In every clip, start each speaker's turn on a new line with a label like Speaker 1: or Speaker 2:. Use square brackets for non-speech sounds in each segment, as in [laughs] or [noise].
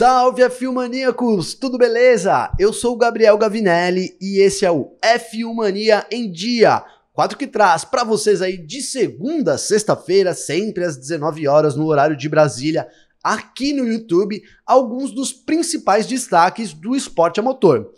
Speaker 1: Salve F1maníacos, tudo beleza? Eu sou o Gabriel Gavinelli e esse é o F1 Mania em Dia, quadro que traz para vocês aí de segunda a sexta-feira, sempre às 19 horas no horário de Brasília, aqui no YouTube, alguns dos principais destaques do esporte a motor.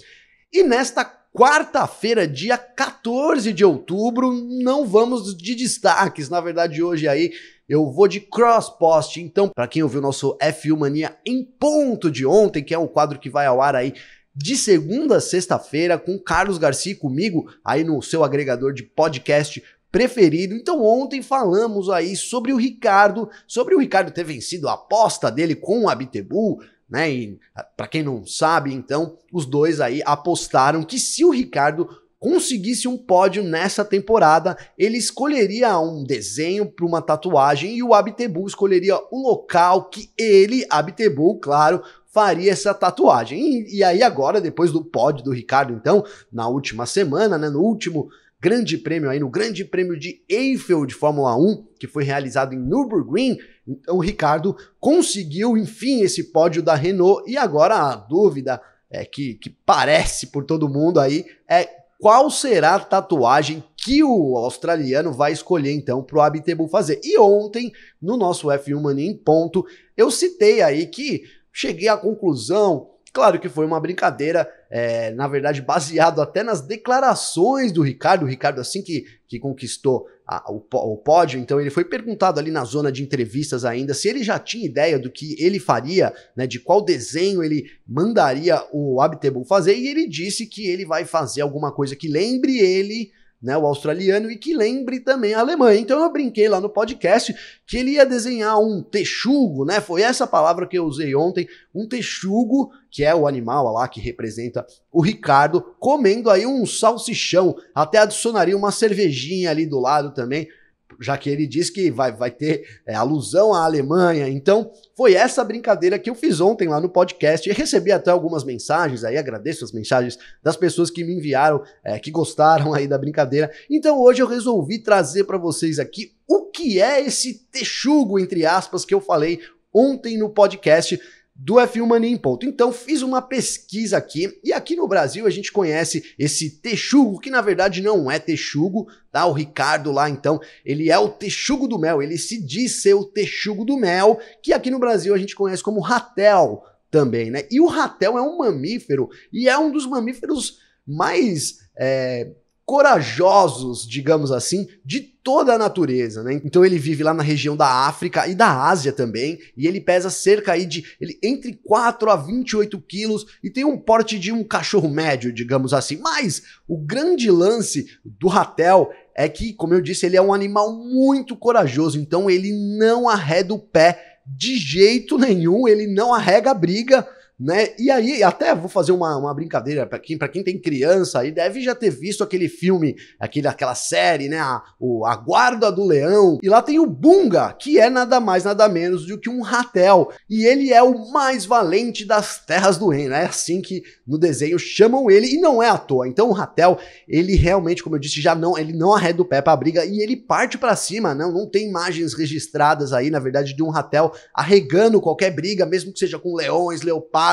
Speaker 1: E nesta quarta-feira, dia 14 de outubro. Não vamos de destaques, na verdade, hoje aí eu vou de cross-post. Então, para quem ouviu nosso F1 Mania em ponto de ontem, que é um quadro que vai ao ar aí de segunda a sexta-feira com Carlos Garcia comigo aí no seu agregador de podcast preferido. Então ontem falamos aí sobre o Ricardo, sobre o Ricardo ter vencido a aposta dele com o Abitebul, né? E ah, para quem não sabe, então, os dois aí apostaram que se o Ricardo conseguisse um pódio nessa temporada, ele escolheria um desenho para uma tatuagem e o Abtebu escolheria o local que ele, Abtebu, claro, faria essa tatuagem. E, e, aí agora, depois do pódio do Ricardo, então, na última semana, né, no último grande prêmio aí, no grande prêmio de Eiffel de Fórmula 1, que foi realizado em Nürburgring, então o Ricardo conseguiu, enfim, esse pódio da Renault. E agora a dúvida é que, que parece por todo mundo aí é qual será a tatuagem que o australiano vai escolher então para o Abitibu fazer. E ontem, no nosso F1 Mania em ponto, eu citei aí que cheguei à conclusão, claro que foi uma brincadeira, é, na verdade, baseado até nas declarações do Ricardo. O Ricardo, assim que, que conquistou a, o, o pódio, então ele foi perguntado ali na zona de entrevistas ainda se ele já tinha ideia do que ele faria, né, de qual desenho ele mandaria o Abtebu fazer, e ele disse que ele vai fazer alguma coisa que lembre ele né, o australiano, e que lembre também a alemã. Então eu brinquei lá no podcast que ele ia desenhar um texugo, né? Foi essa palavra que eu usei ontem, um texugo, que é o animal lá que representa o Ricardo, comendo aí um salsichão. Até adicionaria uma cervejinha ali do lado também já que ele diz que vai, vai ter é, alusão à Alemanha. Então, foi essa brincadeira que eu fiz ontem lá no podcast e recebi até algumas mensagens, aí agradeço as mensagens das pessoas que me enviaram, é, que gostaram aí da brincadeira. Então, hoje eu resolvi trazer para vocês aqui o que é esse texugo, entre aspas, que eu falei ontem no podcast do F1 Mania em Ponto. Então, fiz uma pesquisa aqui e aqui no Brasil a gente conhece esse texugo, que na verdade não é texugo, tá? O Ricardo lá, então, ele é o texugo do mel, ele se diz ser o texugo do mel, que aqui no Brasil a gente conhece como ratel também, né? E o ratel é um mamífero e é um dos mamíferos mais é, corajosos, digamos assim, de toda a natureza, né? Então ele vive lá na região da África e da Ásia também, e ele pesa cerca aí de ele entre 4 a 28 quilos e tem um porte de um cachorro médio, digamos assim. Mas o grande lance do ratel é que, como eu disse, ele é um animal muito corajoso, então ele não arreda o pé de jeito nenhum, ele não arrega a briga né? E aí, até vou fazer uma, uma brincadeira para quem, quem tem criança aí, deve já ter visto aquele filme, aquele, aquela série, né? A, o, a Guarda do Leão. E lá tem o Bunga, que é nada mais, nada menos do que um ratel. E ele é o mais valente das terras do reino. É assim que no desenho chamam ele, e não é à toa. Então o ratel, ele realmente, como eu disse, já não, ele não arreda o pé pra briga e ele parte para cima, não, não tem imagens registradas aí, na verdade, de um ratel arregando qualquer briga, mesmo que seja com leões, leopardos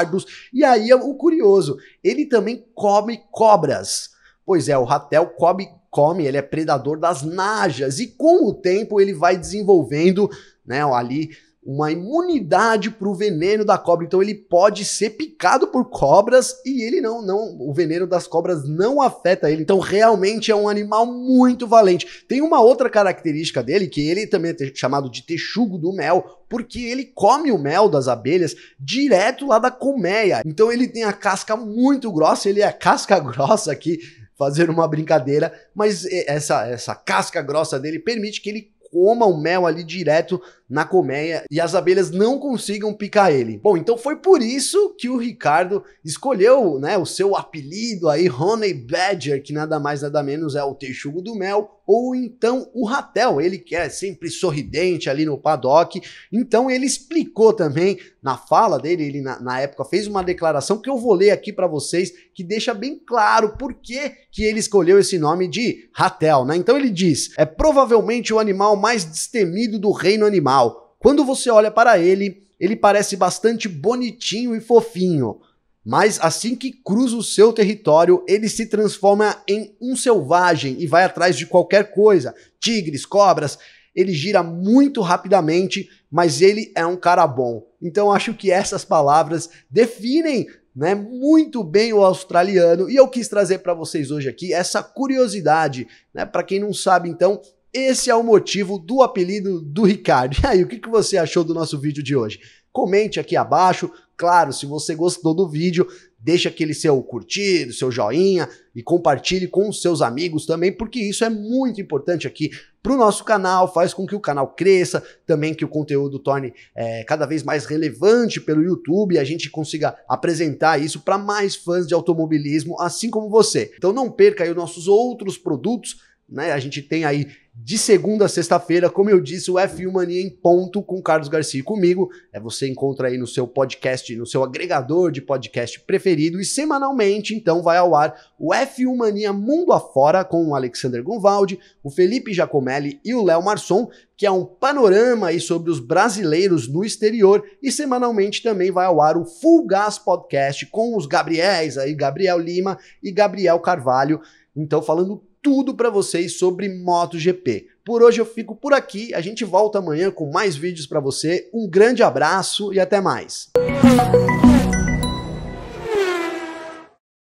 Speaker 1: e aí é o curioso, ele também come cobras. Pois é, o ratel come, come, ele é predador das najas e com o tempo ele vai desenvolvendo, né, ali uma imunidade para o veneno da cobra. Então ele pode ser picado por cobras e ele não, não, o veneno das cobras não afeta ele. Então realmente é um animal muito valente. Tem uma outra característica dele que ele também é chamado de texugo do mel, porque ele come o mel das abelhas direto lá da colmeia. Então ele tem a casca muito grossa, ele é casca [laughs] grossa aqui. Fazer uma brincadeira, mas essa, essa casca grossa dele permite que ele coma o mel ali direto na colmeia e as abelhas não consigam picar ele. Bom, então foi por isso que o Ricardo escolheu, né, o seu apelido aí, Honey Badger, que nada mais nada menos é o texugo do mel, ou então o Ratel, ele que é sempre sorridente ali no paddock. Então ele explicou também na fala dele, ele na, na época fez uma declaração que eu vou ler aqui para vocês, que deixa bem claro por que, que ele escolheu esse nome de Ratel, né? Então ele diz: "É provavelmente o animal mais destemido do reino animal quando você olha para ele, ele parece bastante bonitinho e fofinho, mas assim que cruza o seu território, ele se transforma em um selvagem e vai atrás de qualquer coisa tigres, cobras. Ele gira muito rapidamente, mas ele é um cara bom. Então acho que essas palavras definem né, muito bem o australiano e eu quis trazer para vocês hoje aqui essa curiosidade. Né, para quem não sabe, então, esse é o motivo do apelido do Ricardo. E aí, o que você achou do nosso vídeo de hoje? Comente aqui abaixo. Claro, se você gostou do vídeo, deixa aquele seu curtir, seu joinha e compartilhe com os seus amigos também, porque isso é muito importante aqui para o nosso canal, faz com que o canal cresça, também que o conteúdo torne é, cada vez mais relevante pelo YouTube e a gente consiga apresentar isso para mais fãs de automobilismo, assim como você. Então não perca aí os nossos outros produtos né? A gente tem aí de segunda a sexta-feira, como eu disse, o F1 Mania em ponto com Carlos Garcia e comigo. É você encontra aí no seu podcast, no seu agregador de podcast preferido e semanalmente, então, vai ao ar o F1 Mania Mundo Afora com o Alexander Gonvaldi, o Felipe Giacomelli e o Léo Marson, que é um panorama aí sobre os brasileiros no exterior e semanalmente também vai ao ar o Full Gas Podcast com os Gabriels aí, Gabriel Lima e Gabriel Carvalho. Então, falando tudo para vocês sobre MotoGP. Por hoje eu fico por aqui, a gente volta amanhã com mais vídeos para você. Um grande abraço e até mais.